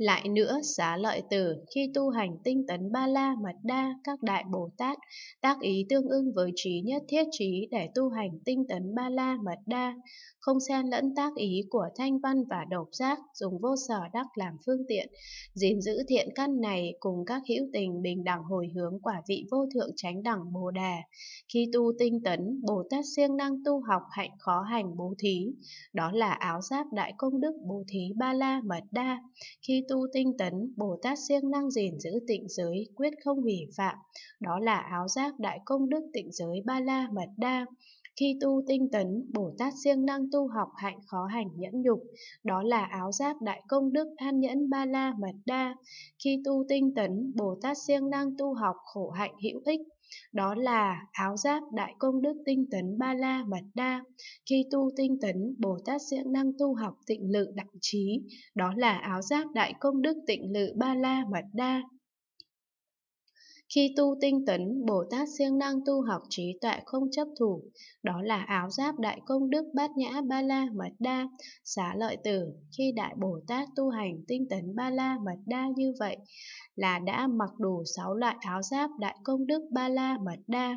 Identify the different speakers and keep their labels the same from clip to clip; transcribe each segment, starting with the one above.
Speaker 1: Lại nữa, xá lợi tử, khi tu hành tinh tấn ba la mật đa các đại Bồ Tát, tác ý tương ưng với trí nhất thiết trí để tu hành tinh tấn ba la mật đa, không xen lẫn tác ý của thanh văn và độc giác, dùng vô sở đắc làm phương tiện, gìn giữ thiện căn này cùng các hữu tình bình đẳng hồi hướng quả vị vô thượng chánh đẳng Bồ Đà. Khi tu tinh tấn, Bồ Tát siêng năng tu học hạnh khó hành bố thí, đó là áo giáp đại công đức bố thí ba la mật đa. Khi tu tinh tấn, Bồ Tát siêng năng gìn giữ tịnh giới, quyết không vi phạm. Đó là áo giác đại công đức tịnh giới ba la mật đa. Khi tu tinh tấn, Bồ Tát siêng năng tu học hạnh khó hành nhẫn nhục, đó là áo giáp đại công đức an nhẫn ba la mật đa. Khi tu tinh tấn, Bồ Tát siêng năng tu học khổ hạnh hữu ích, đó là áo giáp đại công đức tinh tấn ba la mật đa khi tu tinh tấn bồ tát sẽ năng tu học tịnh lự đẳng trí đó là áo giáp đại công đức tịnh lự ba la mật đa khi tu tinh tấn, Bồ Tát siêng năng tu học trí tuệ không chấp thủ, đó là áo giáp đại công đức bát nhã ba la mật đa, xá lợi tử. Khi đại Bồ Tát tu hành tinh tấn ba la mật đa như vậy là đã mặc đủ sáu loại áo giáp đại công đức ba la mật đa.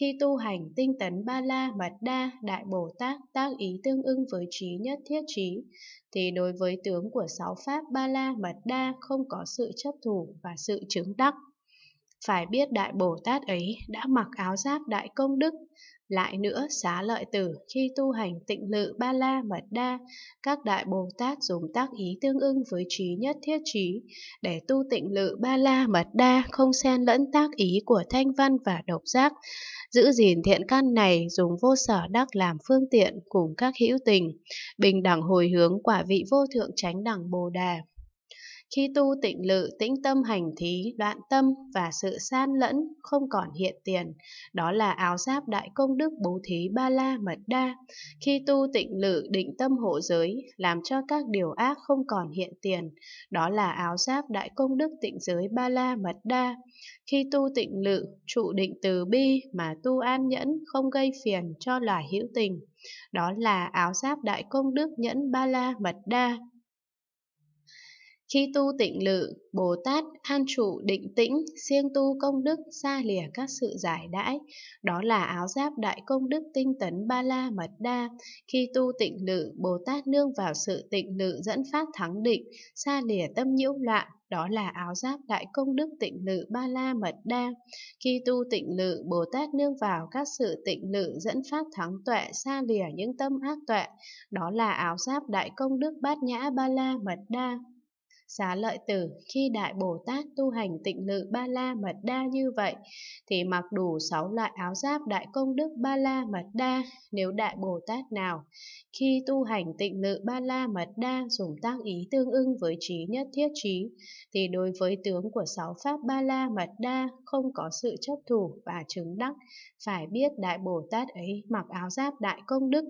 Speaker 1: Khi tu hành tinh tấn ba la mật đa, đại Bồ Tát tác ý tương ưng với trí nhất thiết trí, thì đối với tướng của sáu pháp ba la mật đa không có sự chấp thủ và sự chứng đắc. Phải biết Đại Bồ Tát ấy đã mặc áo giáp Đại Công Đức. Lại nữa, xá lợi tử khi tu hành tịnh lự ba la mật đa, các Đại Bồ Tát dùng tác ý tương ưng với trí nhất thiết trí để tu tịnh lự ba la mật đa không xen lẫn tác ý của thanh văn và độc giác. Giữ gìn thiện căn này dùng vô sở đắc làm phương tiện cùng các hữu tình, bình đẳng hồi hướng quả vị vô thượng chánh đẳng Bồ Đà. Khi tu tịnh lự, tĩnh tâm hành thí, đoạn tâm và sự san lẫn không còn hiện tiền, đó là áo giáp đại công đức bố thí ba la mật đa. Khi tu tịnh lự, định tâm hộ giới, làm cho các điều ác không còn hiện tiền, đó là áo giáp đại công đức tịnh giới ba la mật đa. Khi tu tịnh lự, trụ định từ bi mà tu an nhẫn không gây phiền cho loài hữu tình, đó là áo giáp đại công đức nhẫn ba la mật đa. Chi tu tịnh lự, Bồ Tát an trụ định tĩnh, siêng tu công đức, xa lìa các sự giải đãi. Đó là áo giáp đại công đức tinh tấn ba la mật đa. Khi tu tịnh lự, Bồ Tát nương vào sự tịnh lự dẫn phát thắng định, xa lìa tâm nhiễu loạn, đó là áo giáp đại công đức tịnh lự ba la mật đa khi tu tịnh lự bồ tát nương vào các sự tịnh lự dẫn phát thắng tuệ xa lìa những tâm ác tuệ đó là áo giáp đại công đức bát nhã ba la mật đa Xá lợi tử khi Đại Bồ Tát tu hành tịnh lự ba la mật đa như vậy thì mặc đủ sáu loại áo giáp đại công đức ba la mật đa nếu Đại Bồ Tát nào khi tu hành tịnh lự ba la mật đa dùng tác ý tương ưng với trí nhất thiết trí thì đối với tướng của sáu pháp ba la mật đa không có sự chấp thủ và chứng đắc phải biết Đại Bồ Tát ấy mặc áo giáp đại công đức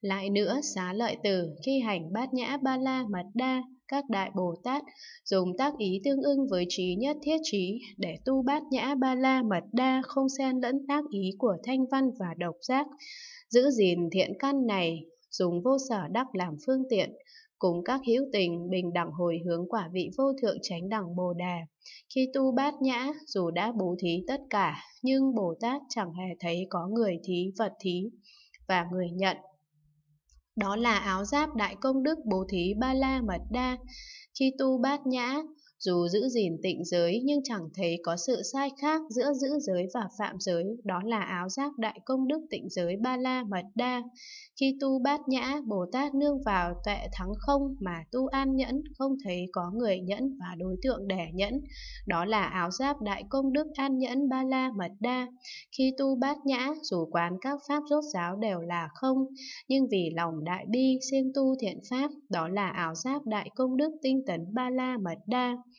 Speaker 1: lại nữa, xá lợi tử khi hành bát nhã ba la mật đa các đại Bồ Tát dùng tác ý tương ưng với trí nhất thiết trí để tu bát nhã ba la mật đa không xen lẫn tác ý của thanh văn và độc giác, giữ gìn thiện căn này, dùng vô sở đắc làm phương tiện, cùng các hữu tình bình đẳng hồi hướng quả vị vô thượng chánh đẳng Bồ Đà. Khi tu bát nhã, dù đã bố thí tất cả, nhưng Bồ Tát chẳng hề thấy có người thí vật thí và người nhận đó là áo giáp đại công đức bố thí ba la mật đa, chi tu bát nhã, dù giữ gìn tịnh giới nhưng chẳng thấy có sự sai khác giữa giữ giới và phạm giới, đó là áo giác đại công đức tịnh giới ba la mật đa. Khi tu bát nhã, Bồ Tát nương vào tuệ thắng không mà tu an nhẫn, không thấy có người nhẫn và đối tượng đẻ nhẫn. Đó là áo giáp đại công đức an nhẫn ba la mật đa. Khi tu bát nhã, dù quán các pháp rốt giáo đều là không, nhưng vì lòng đại bi siêng tu thiện pháp, đó là áo giáp đại công đức tinh tấn ba la mật đa.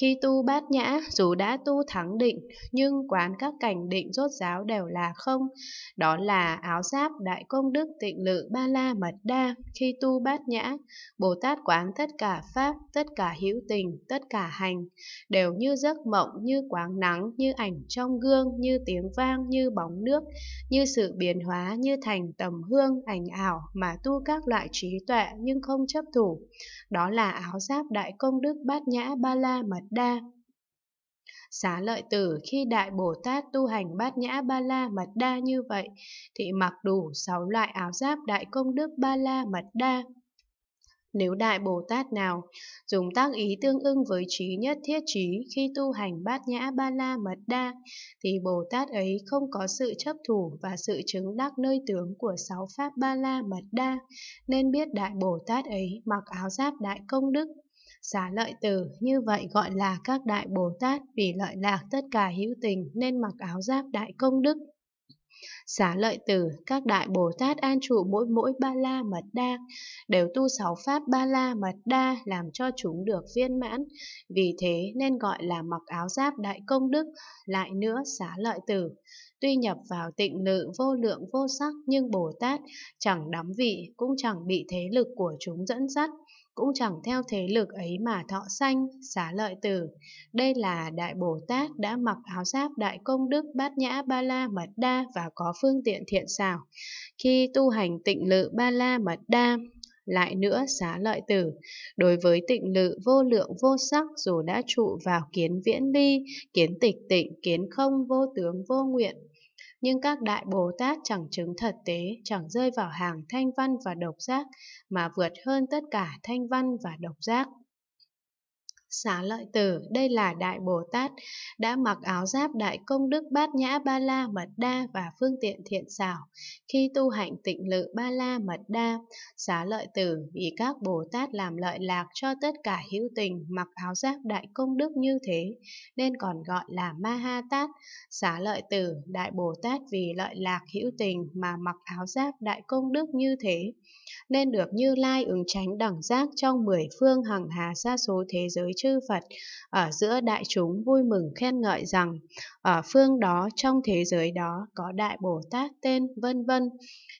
Speaker 1: Khi tu bát nhã, dù đã tu thắng định, nhưng quán các cảnh định rốt giáo đều là không. Đó là áo giáp đại công đức tịnh lự ba la mật đa, khi tu bát nhã, Bồ Tát quán tất cả pháp, tất cả hữu tình, tất cả hành, đều như giấc mộng, như quáng nắng, như ảnh trong gương, như tiếng vang, như bóng nước, như sự biến hóa, như thành tầm hương, ảnh ảo mà tu các loại trí tuệ nhưng không chấp thủ. Đó là áo giáp đại công đức bát nhã ba la mật đa. Xá lợi tử khi Đại Bồ Tát tu hành bát nhã ba la mật đa như vậy, thì mặc đủ sáu loại áo giáp đại công đức ba la mật đa. Nếu Đại Bồ Tát nào dùng tác ý tương ưng với trí nhất thiết trí khi tu hành bát nhã ba la mật đa, thì Bồ Tát ấy không có sự chấp thủ và sự chứng đắc nơi tướng của sáu pháp ba la mật đa, nên biết Đại Bồ Tát ấy mặc áo giáp đại công đức. Xá lợi tử như vậy gọi là các đại Bồ Tát vì lợi lạc tất cả hữu tình nên mặc áo giáp đại công đức. Xá lợi tử, các đại Bồ Tát an trụ mỗi mỗi ba la mật đa, đều tu sáu pháp ba la mật đa làm cho chúng được viên mãn, vì thế nên gọi là mặc áo giáp đại công đức, lại nữa xá lợi tử. Tuy nhập vào tịnh lự vô lượng vô sắc nhưng Bồ Tát chẳng đắm vị cũng chẳng bị thế lực của chúng dẫn dắt, cũng chẳng theo thế lực ấy mà thọ sanh, xá lợi tử. Đây là Đại Bồ Tát đã mặc áo giáp Đại Công Đức Bát Nhã Ba La Mật Đa và có phương tiện thiện xảo. Khi tu hành tịnh lự Ba La Mật Đa, lại nữa xá lợi tử đối với tịnh lự vô lượng vô sắc dù đã trụ vào kiến viễn ly kiến tịch tịnh kiến không vô tướng vô nguyện nhưng các đại Bồ Tát chẳng chứng thật tế, chẳng rơi vào hàng thanh văn và độc giác, mà vượt hơn tất cả thanh văn và độc giác. Xá lợi tử, đây là Đại Bồ Tát, đã mặc áo giáp Đại Công Đức Bát Nhã Ba La Mật Đa và phương tiện thiện xảo. Khi tu hành tịnh lự Ba La Mật Đa, xá lợi tử vì các Bồ Tát làm lợi lạc cho tất cả hữu tình mặc áo giáp Đại Công Đức như thế, nên còn gọi là Ma Ha Tát. Xá lợi tử, Đại Bồ Tát vì lợi lạc hữu tình mà mặc áo giáp Đại Công Đức như thế, nên được Như Lai ứng tránh đẳng giác trong mười phương hằng hà xa số thế giới chư Phật ở giữa đại chúng vui mừng khen ngợi rằng ở phương đó trong thế giới đó có đại Bồ Tát tên vân vân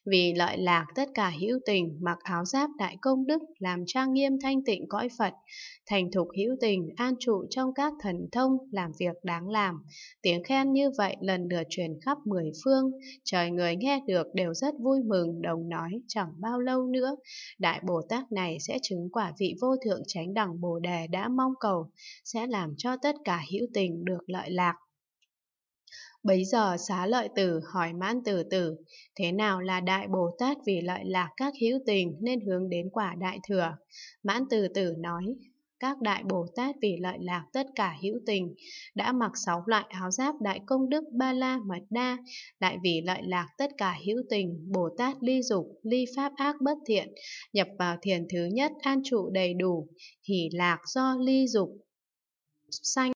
Speaker 1: vì lợi lạc tất cả hữu tình mặc áo giáp đại công đức làm trang nghiêm thanh tịnh cõi Phật thành thục hữu tình an trụ trong các thần thông làm việc đáng làm tiếng khen như vậy lần lượt truyền khắp mười phương trời người nghe được đều rất vui mừng đồng nói chẳng bao lâu nữa đại Bồ Tát này sẽ chứng quả vị vô thượng chánh đẳng Bồ đề đã mong mong cầu sẽ làm cho tất cả hữu tình được lợi lạc. Bấy giờ xá lợi tử hỏi mãn tử tử, thế nào là đại Bồ Tát vì lợi lạc các hữu tình nên hướng đến quả đại thừa? Mãn tử tử nói, các đại Bồ Tát vì lợi lạc tất cả hữu tình, đã mặc sáu loại áo giáp đại công đức ba la mật đa, lại vì lợi lạc tất cả hữu tình, Bồ Tát ly dục, ly pháp ác bất thiện, nhập vào thiền thứ nhất an trụ đầy đủ, hỷ lạc do ly dục, sanh.